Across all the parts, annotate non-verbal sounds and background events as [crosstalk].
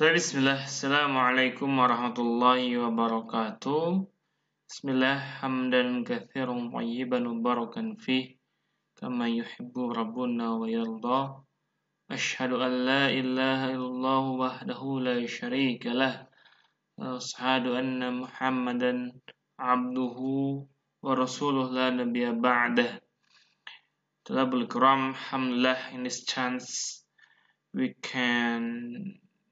طيب بسم الله السلام عليكم ورحمة الله وبركاته بسم الله حمدا كثيرا طيبا مباركا فيه كما يحب ربنا ويرضى أشهد أن لا إله إلا الله وحده لا شريك له أشهد أن محمدا عبده ورسوله لا نبي بعده طلب الكرام الحمد لله in this chance we can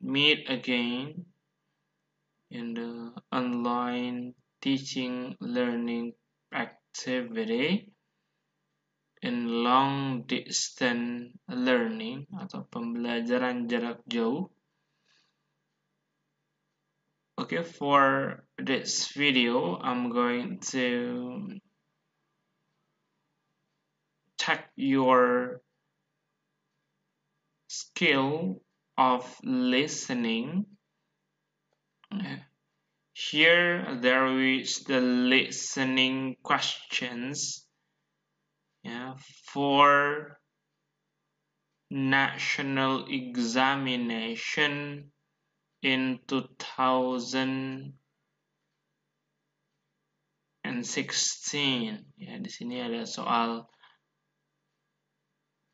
meet again in the online teaching learning activity in long distance learning atau pembelajaran jarak jauh okay for this video I'm going to check your skill of listening here there is the listening questions yeah, for national examination in 2016 Yeah, di sini ada soal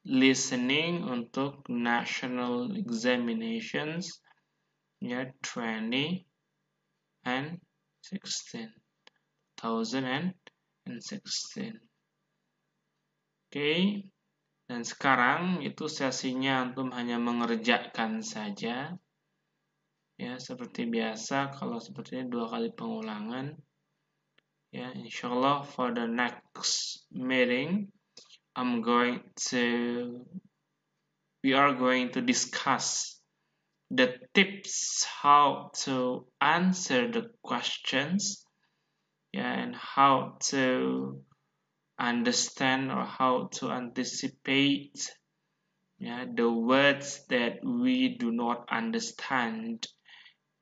listening untuk national examinations ya 20 and 16 2016 oke okay. dan sekarang itu sesinya antum hanya mengerjakan saja ya seperti biasa kalau seperti dua kali pengulangan ya insyaallah for the next meeting I'm going to we are going to discuss the tips how to answer the questions and how to understand or how to anticipate yeah, the words that we do not understand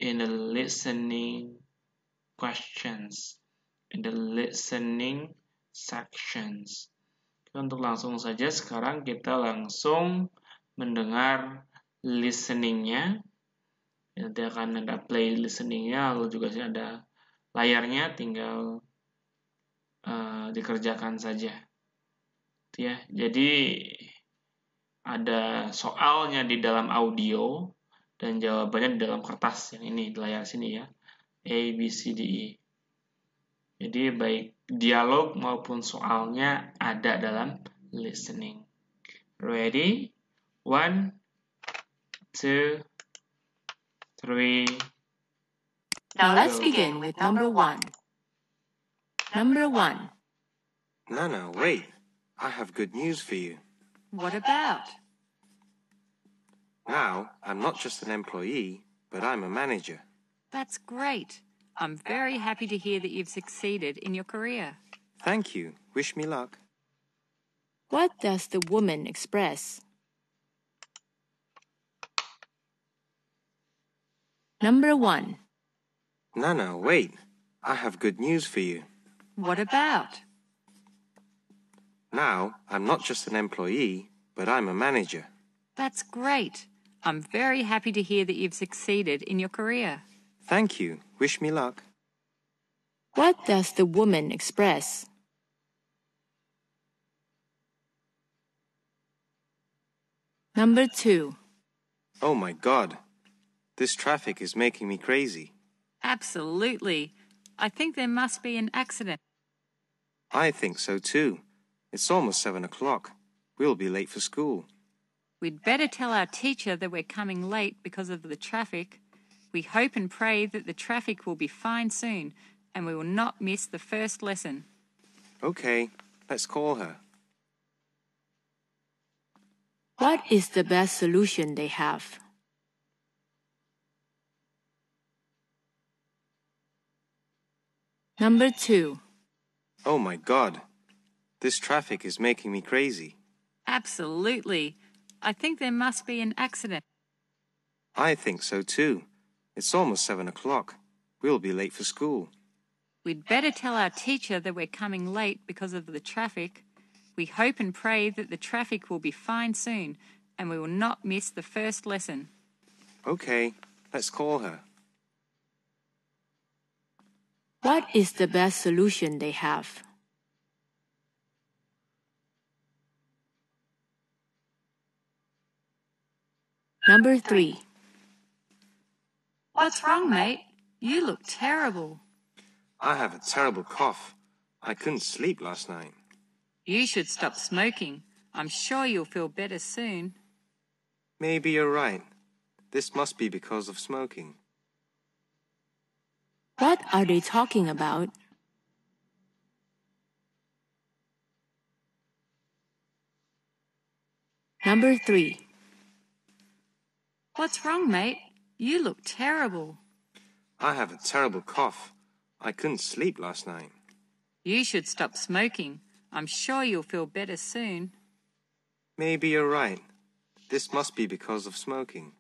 in the listening questions in the listening sections Untuk langsung saja sekarang kita langsung mendengar listeningnya. Nanti akan ada play listeningnya, lalu juga ada layarnya, tinggal uh, dikerjakan saja. Gitu ya, jadi ada soalnya di dalam audio dan jawabannya di dalam kertas yang ini di layar sini ya. A B C D E. Jadi baik dialog maupun soalnya ada dalam listening. Ready? One, two, three. Now let's begin with number one. Number one. Nana, wait. I have good news for you. What about? Now, I'm not just an employee, but I'm a manager. That's great. I'm very happy to hear that you've succeeded in your career. Thank you. Wish me luck. What does the woman express? Number one. Nana, wait. I have good news for you. What about? Now, I'm not just an employee, but I'm a manager. That's great. I'm very happy to hear that you've succeeded in your career. Thank you. Wish me luck. What does the woman express? Number two. Oh my god. This traffic is making me crazy. Absolutely. I think there must be an accident. I think so too. It's almost seven o'clock. We'll be late for school. We'd better tell our teacher that we're coming late because of the traffic we hope and pray that the traffic will be fine soon and we will not miss the first lesson. Okay, let's call her. What is the best solution they have? Number two. Oh my god, this traffic is making me crazy. Absolutely. I think there must be an accident. I think so too. It's almost seven o'clock. We'll be late for school. We'd better tell our teacher that we're coming late because of the traffic. We hope and pray that the traffic will be fine soon and we will not miss the first lesson. Okay, let's call her. What is the best solution they have? Number three. What's wrong, mate? You look terrible. I have a terrible cough. I couldn't sleep last night. You should stop smoking. I'm sure you'll feel better soon. Maybe you're right. This must be because of smoking. What are they talking about? Number three. What's wrong, mate? You look terrible. I have a terrible cough. I couldn't sleep last night. You should stop smoking. I'm sure you'll feel better soon. Maybe you're right. This must be because of smoking.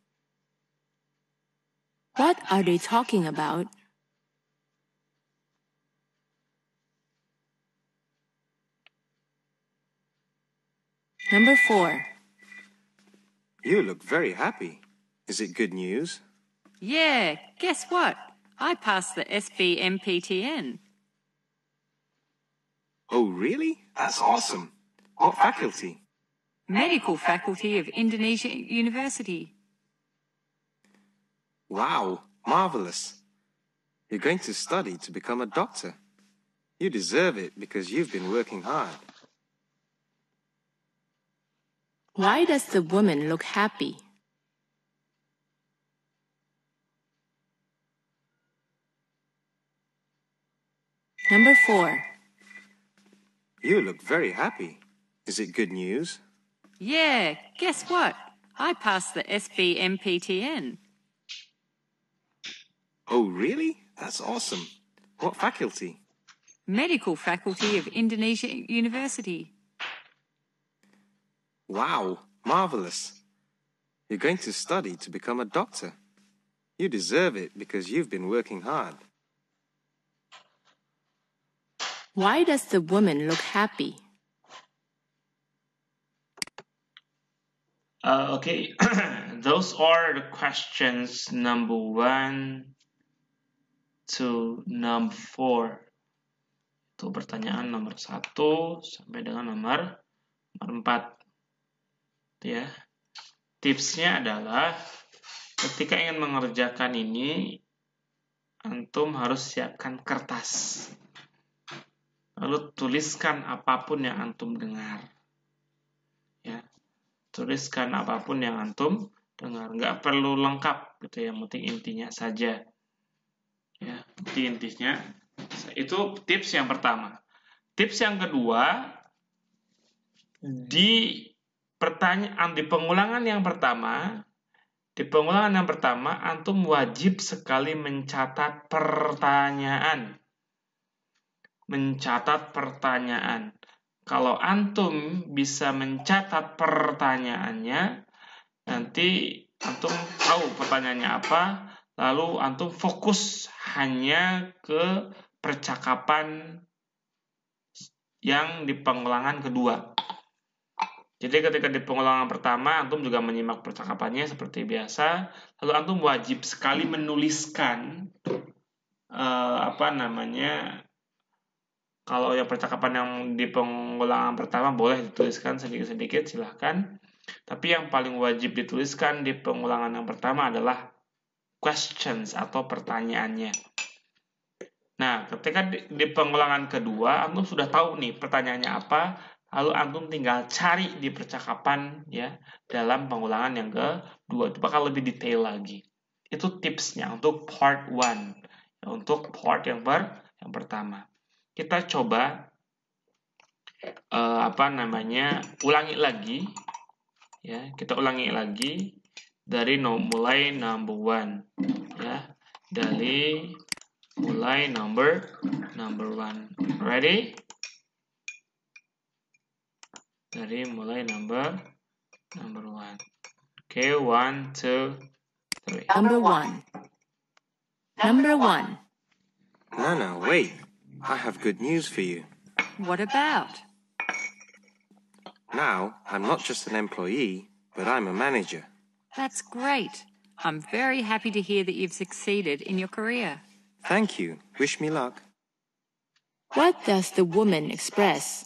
What are they talking about? Number four. You look very happy. Is it good news? Yeah, guess what? I passed the SBMPTN. Oh, really? That's awesome. What faculty? Medical faculty of Indonesia University. Wow, marvelous. You're going to study to become a doctor. You deserve it because you've been working hard. Why does the woman look happy? Number four. You look very happy. Is it good news? Yeah, guess what? I passed the SBMPTN. Oh, really? That's awesome. What faculty? Medical faculty of Indonesia University. Wow, marvelous. You're going to study to become a doctor. You deserve it because you've been working hard. Why does the woman look happy? Uh, okay, [clears throat] those are the questions number one to number four. Itu pertanyaan nomor satu sampai dengan nomor, nomor empat. Gitu ya. Tipsnya adalah ketika ingin mengerjakan ini, antum harus siapkan kertas Lalu tuliskan apapun yang antum dengar. Ya. Tuliskan apapun yang antum dengar. Nggak perlu lengkap gitu ya, yang penting intinya saja. Ya, penting intinya. Itu tips yang pertama. Tips yang kedua hmm. di pertanyaan di pengulangan yang pertama di pengulangan yang pertama, antum wajib sekali mencatat pertanyaan mencatat pertanyaan. Kalau antum bisa mencatat pertanyaannya, nanti antum tahu pertanyaannya apa, lalu antum fokus hanya ke percakapan yang di pengulangan kedua. Jadi ketika di pengulangan pertama, antum juga menyimak percakapannya seperti biasa. Lalu antum wajib sekali menuliskan uh, apa namanya kalau yang percakapan yang di pengulangan pertama boleh dituliskan sedikit-sedikit silahkan. Tapi yang paling wajib dituliskan di pengulangan yang pertama adalah questions atau pertanyaannya. Nah, ketika di, pengulangan kedua, antum sudah tahu nih pertanyaannya apa, lalu antum tinggal cari di percakapan ya dalam pengulangan yang kedua itu bakal lebih detail lagi. Itu tipsnya untuk part one, untuk part yang ber yang pertama kita coba eh, apa namanya ulangi lagi ya kita ulangi lagi dari no, mulai number one ya dari mulai number number one ready dari mulai number number one oke okay, one two three number one number one Nana wait I have good news for you. What about? Now, I'm not just an employee, but I'm a manager. That's great. I'm very happy to hear that you've succeeded in your career. Thank you. Wish me luck. What does the woman express?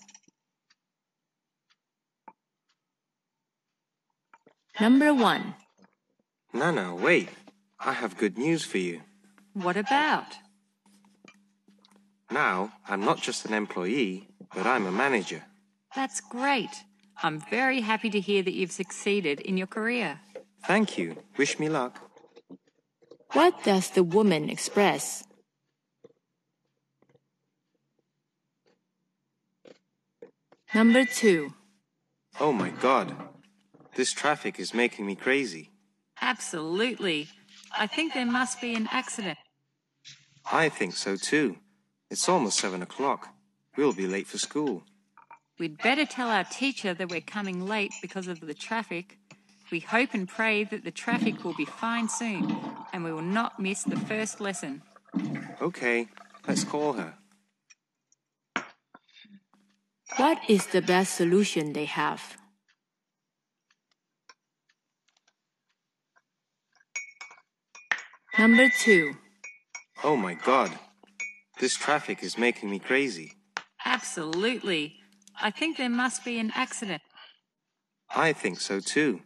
Number one. Nana, wait. I have good news for you. What about? Now, I'm not just an employee, but I'm a manager. That's great. I'm very happy to hear that you've succeeded in your career. Thank you. Wish me luck. What does the woman express? Number two. Oh my god. This traffic is making me crazy. Absolutely. I think there must be an accident. I think so too. It's almost seven o'clock. We'll be late for school. We'd better tell our teacher that we're coming late because of the traffic. We hope and pray that the traffic will be fine soon and we will not miss the first lesson. Okay, let's call her. What is the best solution they have? Number two. Oh my god, this traffic is making me crazy. Absolutely. I think there must be an accident. I think so too.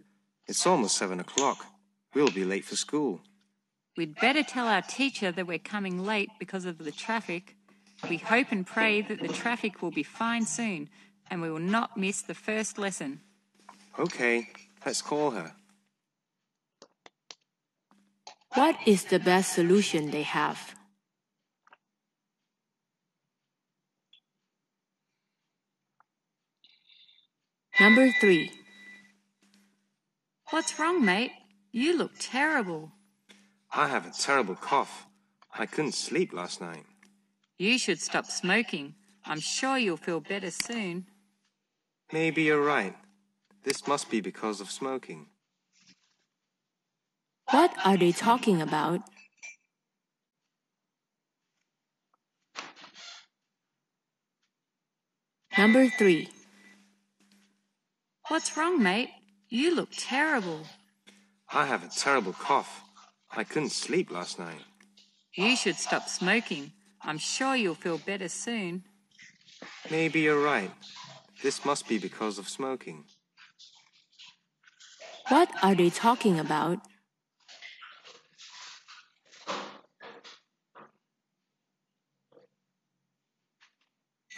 It's almost seven o'clock. We'll be late for school. We'd better tell our teacher that we're coming late because of the traffic. We hope and pray that the traffic will be fine soon and we will not miss the first lesson. Okay, let's call her. What is the best solution they have? Number three. What's wrong, mate? You look terrible. I have a terrible cough. I couldn't sleep last night. You should stop smoking. I'm sure you'll feel better soon. Maybe you're right. This must be because of smoking. What are they talking about? Number three. What's wrong, mate? You look terrible. I have a terrible cough. I couldn't sleep last night. You should stop smoking. I'm sure you'll feel better soon. Maybe you're right. This must be because of smoking. What are they talking about?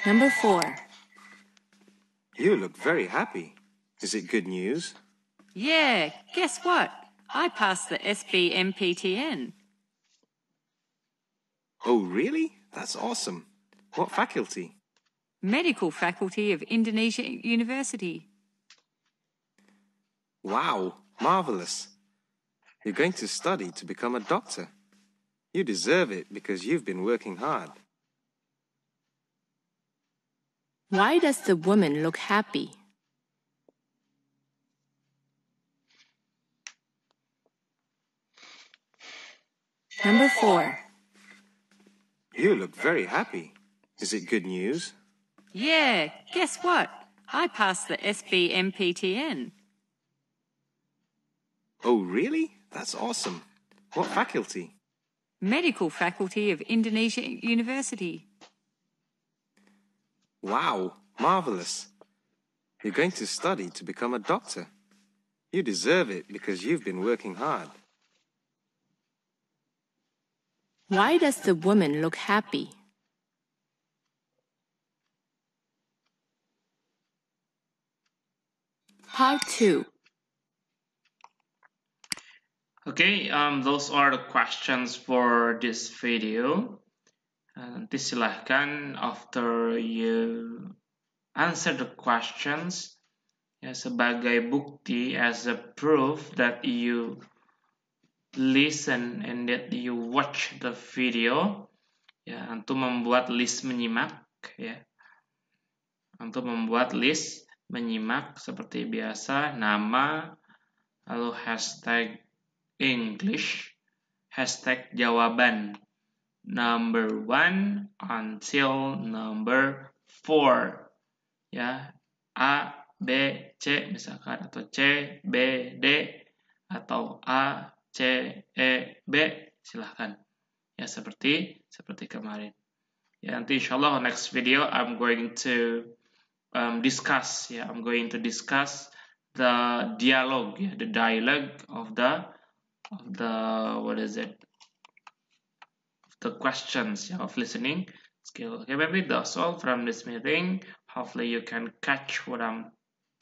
Number four. You look very happy. Is it good news? Yeah, guess what? I passed the SBMPTN. Oh, really? That's awesome. What faculty? Medical faculty of Indonesia University. Wow, marvelous. You're going to study to become a doctor. You deserve it because you've been working hard. Why does the woman look happy? Number four. You look very happy. Is it good news? Yeah, guess what? I passed the SBMPTN. Oh, really? That's awesome. What faculty? Medical faculty of Indonesia University. Wow, marvelous. You're going to study to become a doctor. You deserve it because you've been working hard. Why does the woman look happy? Part 2 Okay, um, those are the questions for this video. Uh, disilahkan after you answer the questions ya, sebagai bukti as a proof that you listen and that you watch the video ya untuk membuat list menyimak ya untuk membuat list menyimak seperti biasa nama lalu hashtag English hashtag jawaban number one until number four ya A B C misalkan atau C B D atau A C, E, B, silahkan. Ya, seperti seperti kemarin. Ya, nanti insya Allah next video I'm going to um, discuss, ya, I'm going to discuss the dialogue, ya, the dialogue of the of the what is it? of The questions ya, of listening skill. Okay, maybe that's all from this meeting. Hopefully you can catch what I'm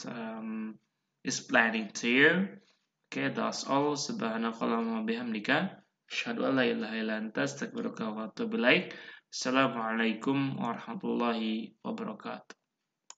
um, is planning to you. Oke, okay, that's all. wa bihamdika. Asyhadu an la ilaha illa anta astaghfiruka wa atubu ilaik. Assalamualaikum warahmatullahi wabarakatuh.